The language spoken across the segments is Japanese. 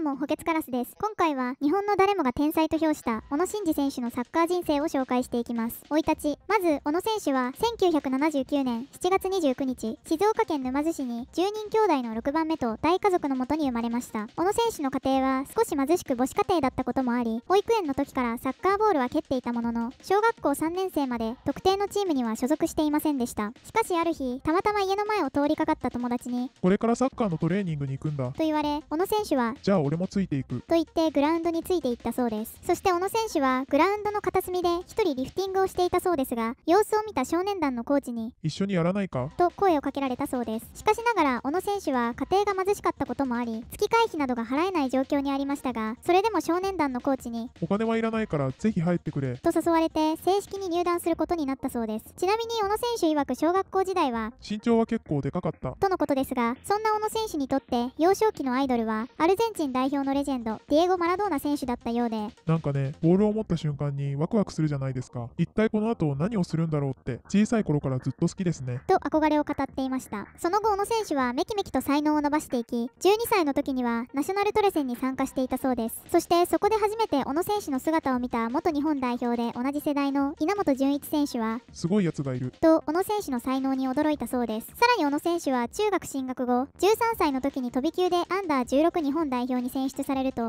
も補欠カラスです今回は日本の誰もが天才と評した小野伸二選手のサッカー人生を紹介していきます生い立ちまず小野選手は1979年7月29日静岡県沼津市に10人兄弟の6番目と大家族のもとに生まれました小野選手の家庭は少し貧しく母子家庭だったこともあり保育園の時からサッカーボールは蹴っていたものの小学校3年生まで特定のチームには所属していませんでしたしかしある日たまたま家の前を通りかかった友達にこれからサッカーのトレーニングに行くんだと言われ小野選手はじゃあ俺もついていくと言ってグラウンドについていったそうですそして小野選手はグラウンドの片隅で1人リフティングをしていたそうですが様子を見た少年団のコーチに一緒にやらないかと声をかけられたそうですしかしながら小野選手は家庭が貧しかったこともあり月会費などが払えない状況にありましたがそれでも少年団のコーチにお金はいらないからぜひ入ってくれと誘われて正式に入団することになったそうですちなみに小野選手曰く小学校時代は身長は結構でかかったとのことですがそんな小野選手にとって幼少期のアイドルはアルゼンチン代表のレジェンドディエゴ・マラドーナ選手だったようでなんかねボールを持った瞬間にワクワクするじゃないですか一体この後何をするんだろうって小さい頃からずっと好きですねと憧れを語っていましたその後小野選手はめきめきと才能を伸ばしていき12歳の時にはナショナルトレセンに参加していたそうですそしてそこで初めて小野選手の姿を見た元日本代表で同じ世代の稲本潤一選手はすごいやつがいると小野選手の才能に驚いたそうですさらに小野選手は中学進学後13歳の時に飛び級でアンダー16日本代表に選出されると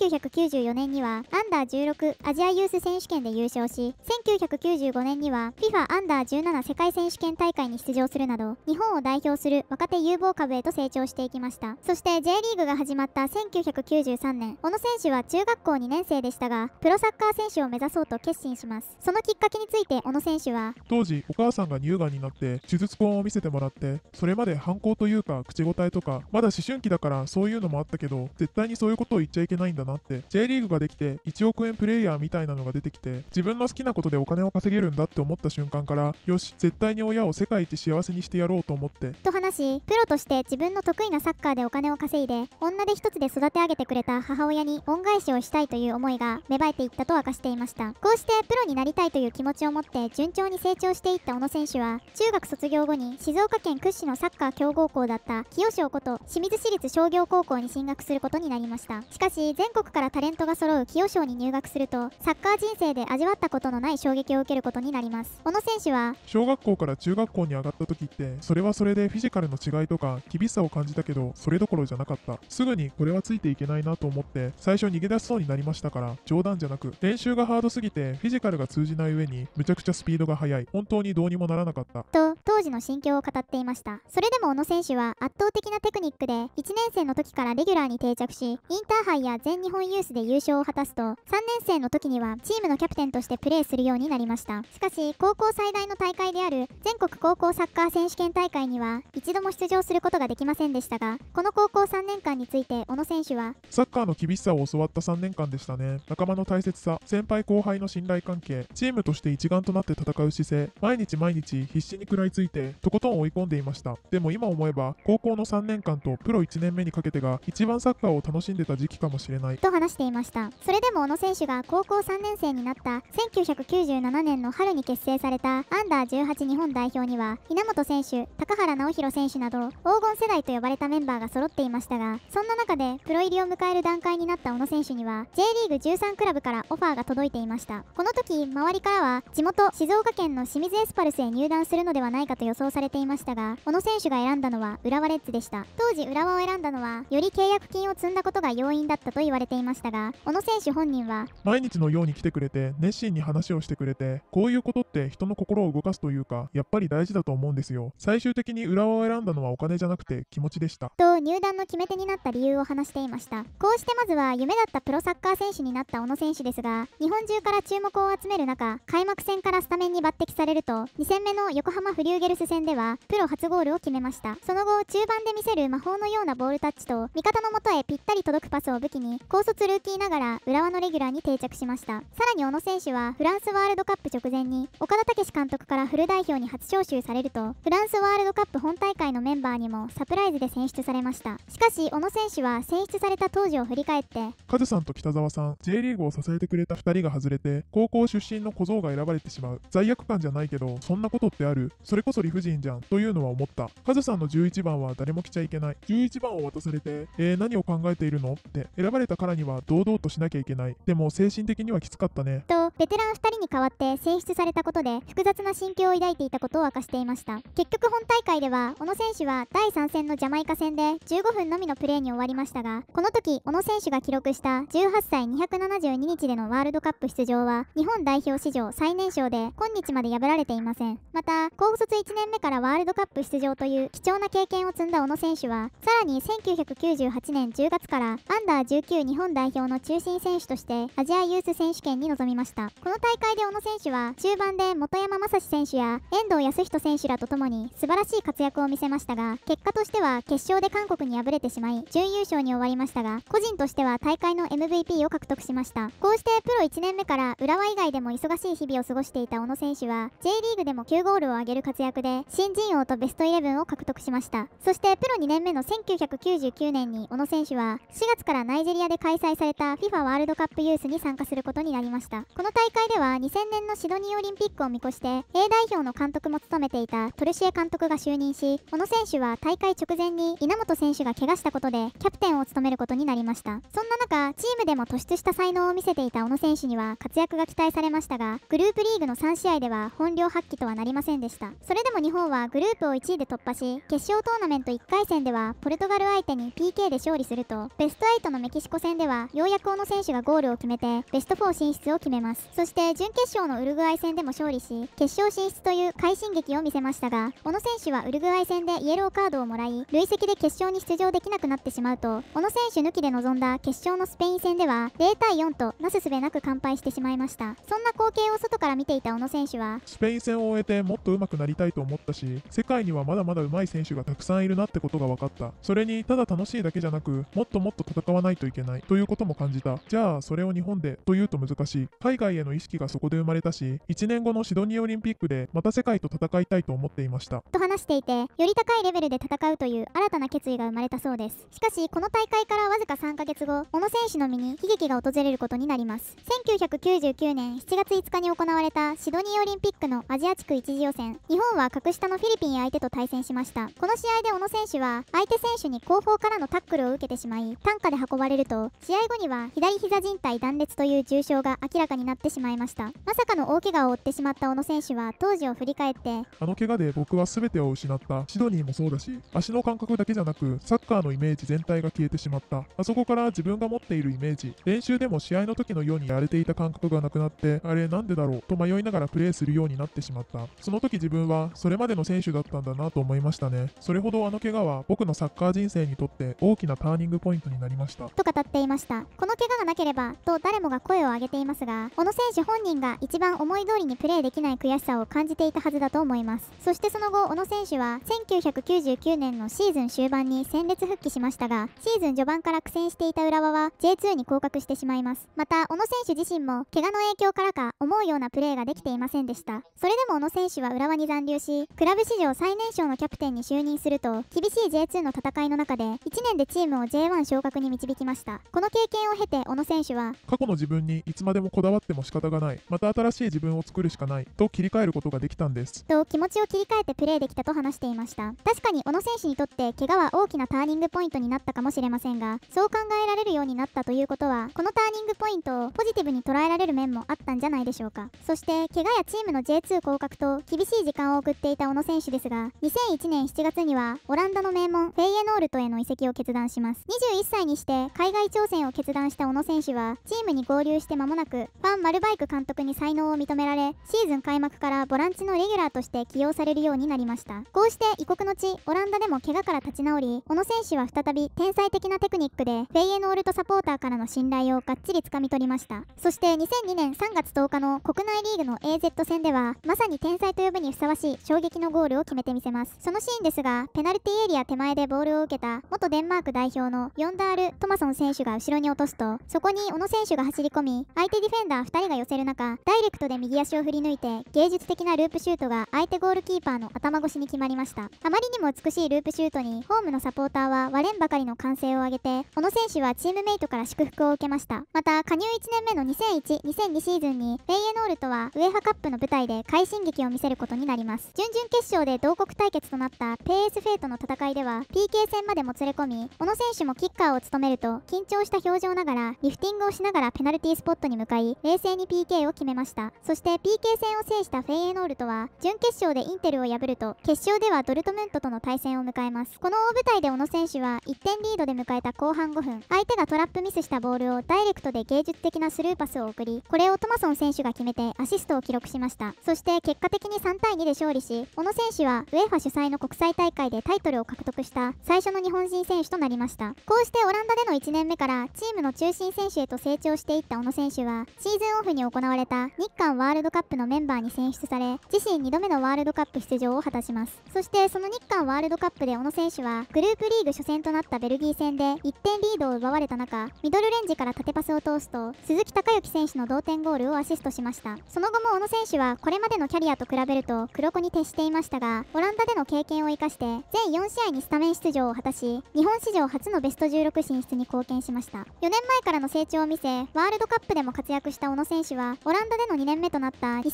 1994年にはアンダー16アジアユース選手権で優勝し1995年には FIFA アンダー17世界選手権大会に出場するなど日本を代表する若手有望株へと成長していきましたそして J リーグが始まった1993年小野選手は中学校2年生でしたがプロサッカー選手を目指そうと決心しますそのきっかけについて小野選手は当時お母さんが乳がんになって手術痕を見せてもらってそれまで反抗というか口答えとかまだ思春期だからそういうのもあったけど絶対対にそういうことを言っちゃいけないんだなって、J リーグができて1億円プレイヤーみたいなのが出てきて、自分の好きなことでお金を稼げるんだって思った瞬間から、よし、絶対に親を世界一幸せにしてやろうと思って。と話し、プロとして自分の得意なサッカーでお金を稼いで、女手一つで育て上げてくれた母親に恩返しをしたいという思いが芽生えていったと明かしていました。こうしてプロになりたいという気持ちを持って順調に成長していった小野選手は、中学卒業後に静岡県屈指のサッカー強豪校だった清翔こと清水市立商業高校に進学することにになりましたしかし全国からタレントが揃う清賞に入学するとサッカー人生で味わったことのない衝撃を受けることになります小野選手は小学校から中学校に上がった時ってそれはそれでフィジカルの違いとか厳しさを感じたけどそれどころじゃなかったすぐにこれはついていけないなと思って最初逃げ出しそうになりましたから冗談じゃなく練習がハードすぎてフィジカルが通じない上にむちゃくちゃスピードが速い本当にどうにもならなかったと当時の心境を語っていましたそれでも小野選手は圧倒的なテクニックで1年生の時からレギュラーに定着しし、インターハイや全日本ユースで優勝を果たすと、3年生の時にはチームのキャプテンとしてプレーするようになりました。しかし、高校最大の大会である全国高校サッカー選手権大会には一度も出場することができませんでしたが、この高校3年間について小野選手は、サッカーの厳しさを教わった3年間でしたね。仲間の大切さ、先輩後輩の信頼関係、チームとして一丸となって戦う姿勢、毎日毎日必死に食らいついて、とことん追い込んでいました。でも今思えば、高校の3年間とプロ1年目にかけてが一番サッカーを楽しんでた時期かもしれないと話していましたそれでも小野選手が高校3年生になった1997年の春に結成されたアンダー18日本代表には稲本選手高原直弘選手など黄金世代と呼ばれたメンバーが揃っていましたがそんな中でプロ入りを迎える段階になった小野選手には J リーグ13クラブからオファーが届いていましたこの時周りからは地元静岡県の清水エスパルスへ入団するのではないかと予想されていましたが小野選手が選んだのは浦和レッズでした当時浦和を選んだのはより契約金を積んだなことが要因だったと言われていましたが小野選手本人は毎日のように来てくれて熱心に話をしてくれてこういうことって人の心を動かすというかやっぱり大事だと思うんですよ最終的に浦和を選んだのはお金じゃなくて気持ちでしたと入団の決め手になった理由を話していましたこうしてまずは夢だったプロサッカー選手になった小野選手ですが日本中から注目を集める中開幕戦からスタメンに抜擢されると2戦目の横浜フリューゲルス戦ではプロ初ゴールを決めましたその後中盤で見せる魔法のようなボールタッチと味方のもとへピッったり届くパスを武器に高卒ルーキーながら浦和のレギュラーに定着しましたさらに小野選手はフランスワールドカップ直前に岡田武史監督からフル代表に初招集されるとフランスワールドカップ本大会のメンバーにもサプライズで選出されましたしかし小野選手は選出された当時を振り返ってカズさんと北沢さん J リーグを支えてくれた2人が外れて高校出身の小僧が選ばれてしまう罪悪感じゃないけどそんなことってあるそれこそ理不尽じゃんというのは思ったカズさんの11番は誰も来ちゃいけない11番を渡されてえー、何を考えているのって選ばれたからには堂々としなきゃいけないでも精神的にはきつかったねとベテラン2人に代わって選出されたことで複雑な心境を抱いていたことを明かしていました結局本大会では小野選手は第3戦のジャマイカ戦で15分のみのプレーに終わりましたがこの時小野選手が記録した18歳272日でのワールドカップ出場は日本代表史上最年少で今日まで破られていませんまた高卒1年目からワールドカップ出場という貴重な経験を積んだ小野選手はさらに1998年10月からアンダー19日本代表の中心選手としてアジアユース選手権に臨みましたこの大会で小野選手は中盤で本山雅史選手や遠藤康人選手らとともに素晴らしい活躍を見せましたが結果としては決勝で韓国に敗れてしまい準優勝に終わりましたが個人としては大会の MVP を獲得しましたこうしてプロ1年目から浦和以外でも忙しい日々を過ごしていた小野選手は J リーグでも9ゴールを挙げる活躍で新人王とベストイレブンを獲得しましたそしてプロ2年目の1999年に小野選手は4月からナイジェリアで開催された FIFA ワールドカップユースに参加することになりましたこの大会では2000年のシドニーオリンピックを見越して A 代表の監督も務めていたトルシエ監督が就任し小野選手は大会直前に稲本選手が怪我したことでキャプテンを務めることになりましたそんな中チームでも突出した才能を見せていた小野選手には活躍が期待されましたがグループリーグの3試合では本領発揮とはなりませんでしたそれでも日本はグループを1位で突破し決勝トーナメント1回戦ではポルトガル相手に PK で勝利すると勝ベスト8のメキシコ戦ではようやく小野選手がゴールを決めてベスト4進出を決めますそして準決勝のウルグアイ戦でも勝利し決勝進出という快進撃を見せましたが小野選手はウルグアイ戦でイエローカードをもらい累積で決勝に出場できなくなってしまうと小野選手抜きで臨んだ決勝のスペイン戦では0対4となすすべなく完敗してしまいましたそんな光景を外から見ていた小野選手はスペイン戦を終えてもっと上手くなりたいと思ったし世界にはまだまだ上手い選手がたくさんいるなってことが分かったそれにただ楽しいだけじゃなくもっっともっと戦わないといけないということも感じた。じゃあ、それを日本でというと難しい。海外への意識がそこで生まれたし、1年後のシドニーオリンピックでまた世界と戦いたいと思っていました。と話していて、より高いレベルで戦うという新たな決意が生まれたそうです。しかし、この大会からわずか3ヶ月後、小野選手の身に悲劇が訪れることになります。1999年7月5日に行われたシドニーオリンピックのアジア地区一次予選。日本は格下のフィリピン相手と対戦しました。この試合で小野選手は、相手選手に後方からのタックルを受けてしまい、い担架で運ばれると試合後には左膝靭帯断裂という重傷が明らかになってしまいましたまさかの大怪我を負ってしまった小野選手は当時を振り返ってあの怪我で僕は全てを失ったシドニーもそうだし足の感覚だけじゃなくサッカーのイメージ全体が消えてしまったあそこから自分が持っているイメージ練習でも試合の時のようにやれていた感覚がなくなってあれなんでだろうと迷いながらプレーするようになってしまったその時自分はそれまでの選手だったんだなと思いましたねそれほどあの怪我は僕のサッカー人生にとって大きなターニングポイントポイントになりましたと語っていましたこの怪我がなければと誰もが声を上げていますが小野選手本人が一番思い通りにプレーできない悔しさを感じていたはずだと思いますそしてその後小野選手は1999年のシーズン終盤に戦列復帰しましたがシーズン序盤から苦戦していた浦和は J2 に降格してしまいますまた小野選手自身も怪我の影響からか思うようなプレーができていませんでしたそれでも小野選手は浦和に残留しクラブ史上最年少のキャプテンに就任すると厳しい J2 の戦いの中で1年でチームを J1 1昇格に導きましたこの経験を経て小野選手は過去の自分にいつまでもこだわっても仕方がないまた新しい自分を作るしかないと切り替えることができたんですと気持ちを切り替えてプレーできたと話していました確かに小野選手にとって怪我は大きなターニングポイントになったかもしれませんがそう考えられるようになったということはこのターニングポイントをポジティブに捉えられる面もあったんじゃないでしょうかそして怪我やチームの J2 降格と厳しい時間を送っていた小野選手ですが2001年7月にはオランダの名門フェイエノールトへの移籍を決断します21歳にして海外挑戦を決断した小野選手はチームに合流して間もなくファン・マルバイク監督に才能を認められシーズン開幕からボランチのレギュラーとして起用されるようになりましたこうして異国の地オランダでも怪我から立ち直り小野選手は再び天才的なテクニックでフェイエノールトサポーターからの信頼をがっちりつかみ取りましたそして2002年3月10日の国内リーグの AZ 戦ではまさに天才と呼ぶにふさわしい衝撃のゴールを決めてみせますそのシーンですがペナルティエリア手前でボールを受けた元デンマーク代表のヨンダール・トマソン選手が後ろに落とすと、そこに小野選手が走り込み、相手ディフェンダー2人が寄せる中、ダイレクトで右足を振り抜いて、芸術的なループシュートが相手ゴールキーパーの頭越しに決まりました。あまりにも美しいループシュートに、ホームのサポーターは割れんばかりの歓声を上げて、小野選手はチームメイトから祝福を受けました。また、加入1年目の2001、2002シーズンに、フェイエノールとはウェハカップの舞台で快進撃を見せることになります。準々決勝で同国対決となった PS フェイトの戦いでは、PK 戦までもつれ込み、小野選手もキッカーを務めると緊張した表情ながらリフティングをしながらペナルティースポットに向かい冷静に PK を決めましたそして PK 戦を制したフェイエノールとは準決勝でインテルを破ると決勝ではドルトムントとの対戦を迎えますこの大舞台で小野選手は1点リードで迎えた後半5分相手がトラップミスしたボールをダイレクトで芸術的なスルーパスを送りこれをトマソン選手が決めてアシストを記録しましたそして結果的に3対2で勝利し小野選手は UEFA 主催の国際大会でタイトルを獲得した最初の日本人選手となりましたこうしてオランダでの1年目からチームの中心選手へと成長していった小野選手はシーズンオフに行われた日韓ワールドカップのメンバーに選出され自身2度目のワールドカップ出場を果たしますそしてその日韓ワールドカップで小野選手はグループリーグ初戦となったベルギー戦で1点リードを奪われた中ミドルレンジから縦パスを通すと鈴木隆之選手の同点ゴールをアシストしましたその後も小野選手はこれまでのキャリアと比べると黒子に徹していましたがオランダでの経験を生かして全4試合にスタメン出場を果たし日本史上初のベストト16進出に貢献しました4年前からの成長を見せワールドカップでも活躍した小野選手はオランダでの2年目となった2002-2003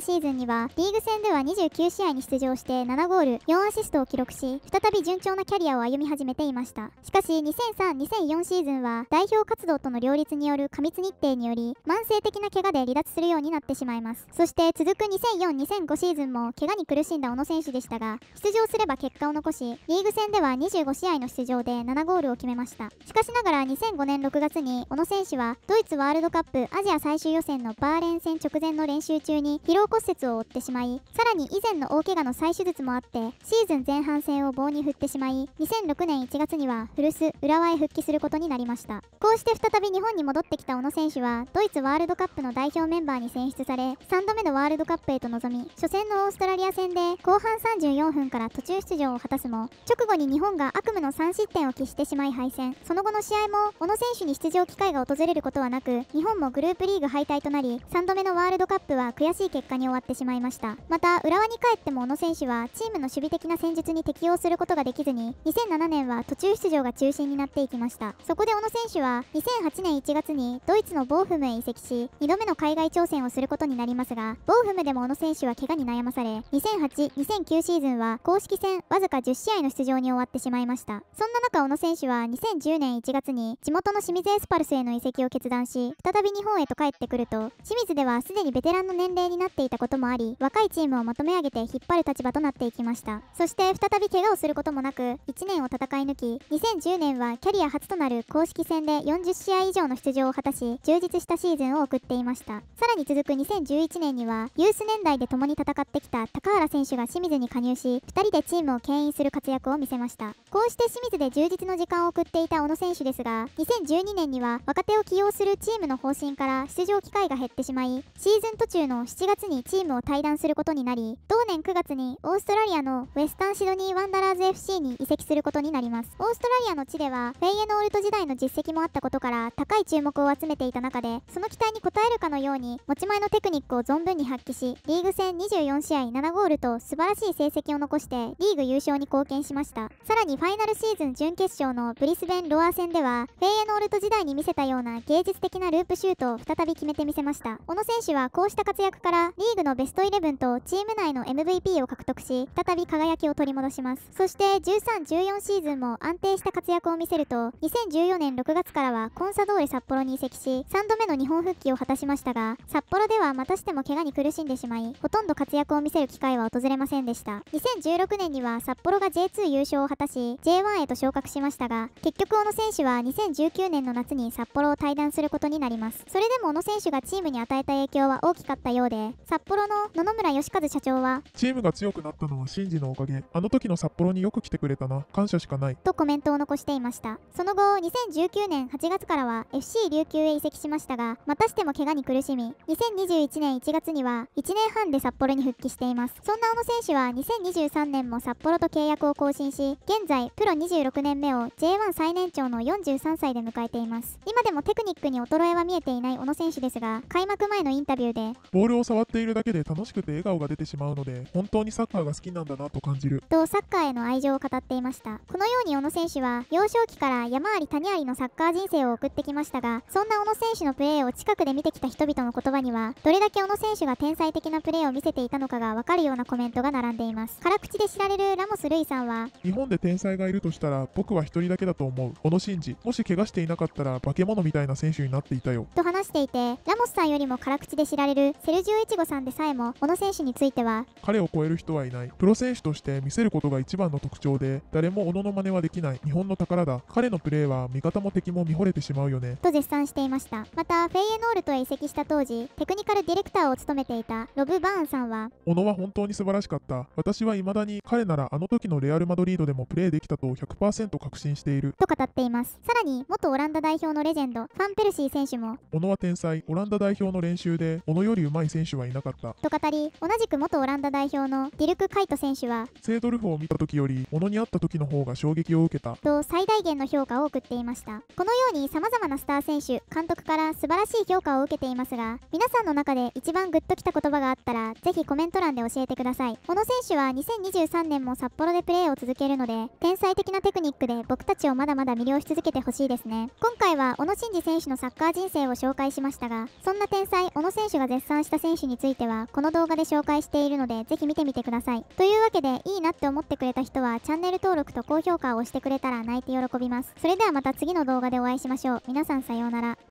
シーズンにはリーグ戦では29試合に出場して7ゴール4アシストを記録し再び順調なキャリアを歩み始めていましたしかし2003-2004シーズンは代表活動との両立による過密日程により慢性的な怪我で離脱するようになってしまいますそして続く2004-2005シーズンも怪我に苦しんだ小野選手でしたが出場すれば結果を残しリーグ戦では25試合の出場で7ゴールを決めましたしかしながら2005年6月に小野選手はドイツワールドカップアジア最終予選のバーレーン戦直前の練習中に疲労骨折を負ってしまいさらに以前の大怪我の再手術もあってシーズン前半戦を棒に振ってしまい2006年1月には古巣浦和へ復帰することになりましたこうして再び日本に戻ってきた小野選手はドイツワールドカップの代表メンバーに選出され3度目のワールドカップへと臨み初戦のオーストラリア戦で後半34分から途中出場を果たすも直後に日本が悪夢の3失点を喫してしてしまい敗戦その後の試合も小野選手に出場機会が訪れることはなく日本もグループリーグ敗退となり3度目のワールドカップは悔しい結果に終わってしまいましたまた浦和に帰っても小野選手はチームの守備的な戦術に適応することができずに2007年は途中出場が中心になっていきましたそこで小野選手は2008年1月にドイツのボーフムへ移籍し2度目の海外挑戦をすることになりますがボーフムでも小野選手は怪我に悩まされ2008-2009シーズンは公式戦わずか10試合の出場に終わってしまいましたそんな中小野選手は2010年1月に地元の清水エスパルスへの移籍を決断し再び日本へと帰ってくると清水ではすでにベテランの年齢になっていたこともあり若いチームをまとめ上げて引っ張る立場となっていきましたそして再び怪我をすることもなく1年を戦い抜き2010年はキャリア初となる公式戦で40試合以上の出場を果たし充実したシーズンを送っていましたさらに続く2011年にはユース年代で共に戦ってきた高原選手が清水に加入し2人でチームを牽引する活躍を見せましたこうして清水で充実のの時間を送っていた小野選手ですが、2012年には若手を起用するチームの方針から出場機会が減ってしまい、シーズン途中の7月にチームを退団することになり、同年9月にオーストラリアのウェスタンシドニーワンダラーズ FC に移籍することになります。オーストラリアの地では、フェイエノールト時代の実績もあったことから高い注目を集めていた中で、その期待に応えるかのように、持ち前のテクニックを存分に発揮し、リーグ戦24試合7ゴールと素晴らしい成績を残して、リーグ優勝に貢献しました。さらにファイナルシーズン準決勝のブリスベン・ロア戦では、フェイエノールト時代に見せたような芸術的なループシュートを再び決めてみせました。小野選手はこうした活躍から、リーグのベストイレブンとチーム内の MVP を獲得し、再び輝きを取り戻します。そして、13、14シーズンも安定した活躍を見せると、2014年6月からはコンサドーレ札幌に移籍し、3度目の日本復帰を果たしましたが、札幌ではまたしても怪我に苦しんでしまい、ほとんど活躍を見せる機会は訪れませんでした。2016年には札幌が J2 優勝を果たし、J1 へと昇格しました。ましたが結局小野選手は2019年の夏に札幌を退団することになりますそれでも小野選手がチームに与えた影響は大きかったようで札幌の野々村義和社長はチームが強くなったのはシンジのおかげあの時の札幌によく来てくれたな感謝しかないとコメントを残していましたその後2019年8月からは FC 琉球へ移籍しましたがまたしても怪我に苦しみ2021年1月には1年半で札幌に復帰していますそんな小野選手は2023年も札幌と契約を更新し現在プロ26年目を J1 最年長の43歳で迎えています今でもテクニックに衰えは見えていない小野選手ですが開幕前のインタビューでボールを触っているだけで楽しくて笑顔が出てしまうので本当にサッカーが好きなんだなと感じるとサッカーへの愛情を語っていましたこのように小野選手は幼少期から山あり谷ありのサッカー人生を送ってきましたがそんな小野選手のプレーを近くで見てきた人々の言葉にはどれだけ小野選手が天才的なプレーを見せていたのかが分かるようなコメントが並んでいます辛口で知られるラモス・ルイさんは日本で天才がいるとしたら僕は1人だけだと思う。小野伸二、もし怪我していなかったら化け物みたいな選手になっていたよ。と話していて、ラモスさんよりも辛口で知られるセルジオ・エチゴさんでさえも、小野選手については、彼を超える人はいない。プロ選手として見せることが一番の特徴で、誰も小野の真似はできない。日本の宝だ。彼のプレーは味方も敵も見惚れてしまうよね。と絶賛していました。また、フェイエノールとへ移籍した当時、テクニカルディレクターを務めていたロブ・バーンさんは、小野は本当に素晴らしかった。私は未だに彼ならあの時のレアル・マドリードでもプレーできたと100%確促進していると語っていますさらに元オランダ代表のレジェンドファン・ペルシー選手も小野は天才オランダ代表の練習で小野より上手い選手はいなかったと語り同じく元オランダ代表のディルク・カイト選手はセドルフを見た時より小野に会った時の方が衝撃を受けたと最大限の評価を送っていましたこのように様々なスター選手監督から素晴らしい評価を受けていますが皆さんの中で一番グッときた言葉があったらぜひコメント欄で教えてください小野選手は2023年も札幌でプレーを続けるので天才的なテクニックで僕たちをまだまだ魅了し続けてほしいですね今回は小野伸二選手のサッカー人生を紹介しましたがそんな天才小野選手が絶賛した選手についてはこの動画で紹介しているのでぜひ見てみてくださいというわけでいいなって思ってくれた人はチャンネル登録と高評価を押してくれたら泣いて喜びますそれではまた次の動画でお会いしましょう皆さんさようなら